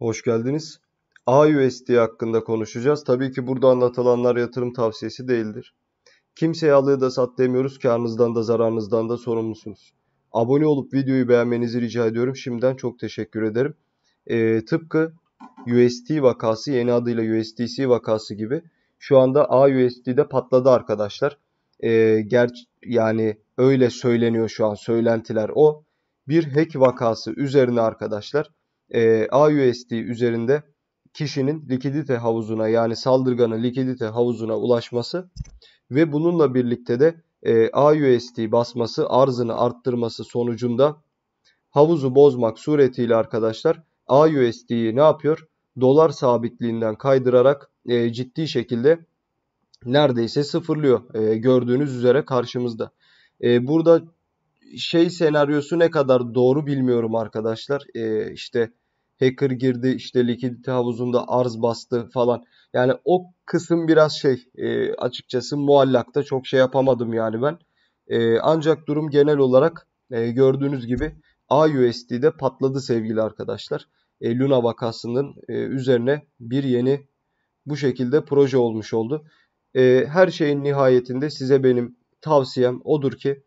Hoş geldiniz. AUSD hakkında konuşacağız. Tabii ki burada anlatılanlar yatırım tavsiyesi değildir. Kimseye al da sat demiyoruz. Karnınızdan da zararınızdan da sorumlusunuz. Abone olup videoyu beğenmenizi rica ediyorum. Şimdiden çok teşekkür ederim. Ee, tıpkı USD vakası yeni adıyla USDC vakası gibi şu anda AUSD'de patladı arkadaşlar. Ee, ger yani öyle söyleniyor şu an söylentiler o. Bir hack vakası üzerine arkadaşlar e, AUSD üzerinde kişinin likidite havuzuna yani saldırganın likidite havuzuna ulaşması ve bununla birlikte de e, AUSD basması arzını arttırması sonucunda havuzu bozmak suretiyle arkadaşlar AUSD'yi ne yapıyor? Dolar sabitliğinden kaydırarak e, ciddi şekilde neredeyse sıfırlıyor. E, gördüğünüz üzere karşımızda. E, burada şey senaryosu ne kadar doğru bilmiyorum arkadaşlar. E, işte hacker girdi işte likidite havuzunda arz bastı falan. Yani o kısım biraz şey e, açıkçası muallakta çok şey yapamadım yani ben. E, ancak durum genel olarak e, gördüğünüz gibi AUSD'de patladı sevgili arkadaşlar. E, Luna vakasının e, üzerine bir yeni bu şekilde proje olmuş oldu. E, her şeyin nihayetinde size benim tavsiyem odur ki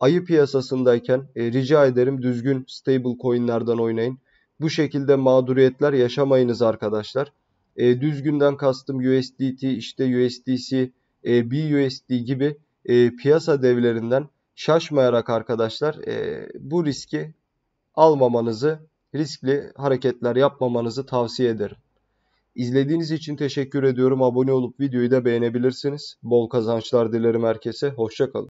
ayı piyasasındayken e, rica ederim düzgün stable coinlerden oynayın. Bu şekilde mağduriyetler yaşamayınız arkadaşlar. E, düzgünden kastım USDT, işte USDC, e, BUSD gibi e, piyasa devlerinden şaşmayarak arkadaşlar e, bu riski almamanızı, riskli hareketler yapmamanızı tavsiye ederim. İzlediğiniz için teşekkür ediyorum. Abone olup videoyu da beğenebilirsiniz. Bol kazançlar dilerim herkese. Hoşçakalın.